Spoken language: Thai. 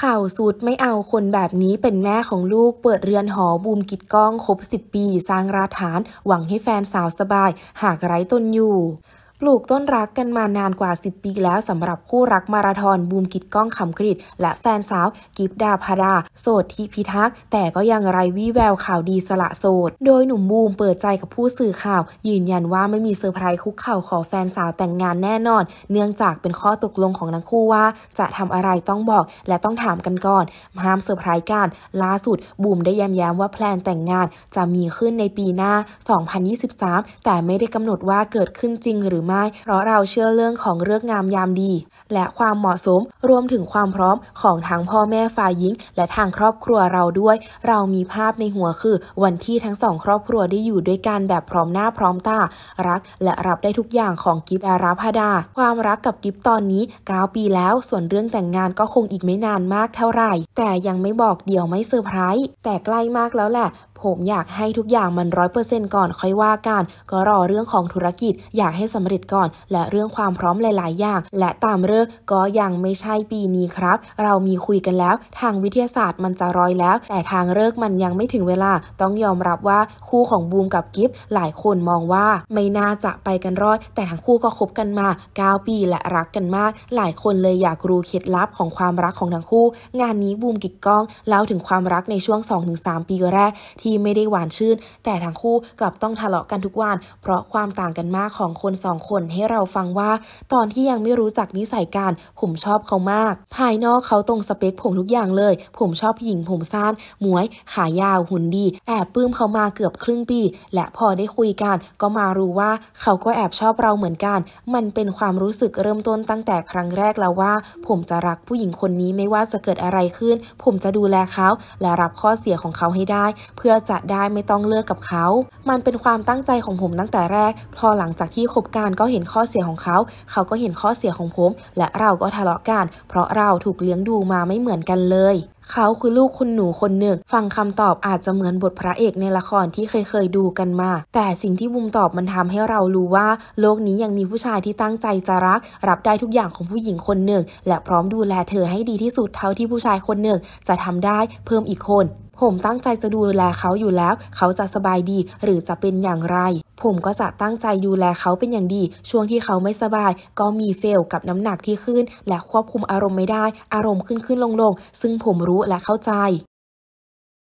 ข่าวสุดไม่เอาคนแบบนี้เป็นแม่ของลูกเปิดเรือนหอบูมกิดก้องครบ 10 ปีสร้างราฐานหวังให้แฟนสาวสบายหากไร้ตนอยู่ลูกต้นรักกันมานานกว่า 10 ปีแล้วสำหรับคู่รักมาราธอน บูมกิดก้องคำกริตและแฟนสาวกิฟดาพารา โสดทิพิทักษ์แต่ก็ยังไร้วี่แววข่าวดีสละโสด โดยหนุ่มบูมเปิดใจกับผู้สื่อข่าว ยืนยันว่าไม่มีเซอร์ไพรส์คุกเข่าขอแฟนสาวแต่งงานแน่นอน เนื่องจากเป็นข้อตกลงของทั้งคู่ว่า จะทำอะไรต้องบอกและต้องถามกันก่อนห้ามเซอร์ไพรส์กันล่าสุดบูมได้ย้ำย้ำว่าแพลนแต่งงานจะมีขึ้นในปีหน้า 2023 แต่ไม่ได้กำหนดว่าเกิดขึ้นจริงหรือง่ายเพราะเราเชื่อเรื่องของเลือกงามยามดี และความเหมาะสมรวมถึงความพร้อมของทั้งพ่อแม่ฝ่ายหญิงและทางครอบครัวเราด้วย เรามีภาพในหัวคือ วันที่ทั้งสอง ครอบครัวได้อยู่ด้วยกันแบบพร้อมหน้าพร้อมตารักและรับได้ทุกอย่างของกิฟต์ดาราพดา ความรักกับกิฟตอนนี้9ปีแล้ว ส่วนเรื่องแต่งงานก็คงอีกไม่นานมากเท่าไหร่ แต่ยังไม่บอกเดี๋ยวไม่เซอร์ไพรส์แต่ใกล้มากแล้วแหละผมอยากให้ทุกอย่างมันร้อยเปอร์เซ็นต์ก่อน ค่อยว่ากันก็รอเรื่องของธุรกิจอยากให้สำเร็จก่อน และเรื่องความพร้อมหลายๆอย่าง และตามเลิกก็ยังไม่ใช่ปีนี้ครับ เรามีคุยกันแล้ว ทางวิทยาศาสตร์มันจะร้อยแล้ว แต่ทางเลิกมันยังไม่ถึงเวลาต้องยอมรับว่าคู่ของบูมกับกิฟหลายคนมองว่าไม่น่าจะไปกันรอดแต่ทั้งคู่ก็คบกันมา9ปีและรักกันมาก หลายคนเลยอยากรู้เคล็ดลับของความรักของทั้งคู่ งานนี้บูมกิกก้องเล่าถึงความรักในช่วง 2-3 ปีแรกที่ที่ไม่ได้หวานชื่น แต่ทั้งคู่กลับต้องทะเลาะกันทุกวัน เพราะความต่างกันมากของคนสองคนให้เราฟังว่า ตอนที่ยังไม่รู้จักนิสัยกันผมชอบเขามาก ภายนอกเขาตรงสเปคผมทุกอย่างเลย ผมชอบหญิงผมสั้น หมวย ขายาว หุ่นดี แอบปลื้มเขามาเกือบครึ่งปี และพอได้คุยกันก็มารู้ว่าเขาก็แอบชอบเราเหมือนกัน มันเป็นความรู้สึกเริ่มต้นตั้งแต่ครั้งแรกแล้วว่า ผมจะรักผู้หญิงคนนี้ไม่ว่าจะเกิดอะไรขึ้น ผมจะดูแลเขาและรับข้อเสียของเขาให้ได้เพื่อจะได้ไม่ต้องเลิกกับเขา มันเป็นความตั้งใจของผมตั้งแต่แรก พอหลังจากที่คบกันก็เห็นข้อเสียของเขา เขาก็เห็นข้อเสียของผม และเราก็ทะเลาะกัน เพราะเราถูกเลี้ยงดูมาไม่เหมือนกันเลย เขาคือลูกคุณหนูคนหนึ่ง ฟังคำตอบอาจจะเหมือนบทพระเอกในละครที่เคยเคยดูกันมา แต่สิ่งที่บุมตอบมันทำให้เรารู้ว่า โลกนี้ยังมีผู้ชายที่ตั้งใจจะรัก รับได้ทุกอย่างของผู้หญิงคนหนึ่ง และพร้อมดูแลเธอให้ดีที่สุดเท่าที่ผู้ชายคนหนึ่งจะทำได้เพิ่มอีกคนผมตั้งใจจะดูแลเขาอยู่แล้ว เขาจะสบายดี หรือจะเป็นอย่างไร ผมก็จะตั้งใจดูแลเขาเป็นอย่างดี ช่วงที่เขาไม่สบาย ก็มีเฟลกับน้ำหนักที่ขึ้น และควบคุมอารมณ์ไม่ได้ อารมณ์ขึ้นขึ้นลงลงซึ่งผมรู้และเข้าใจ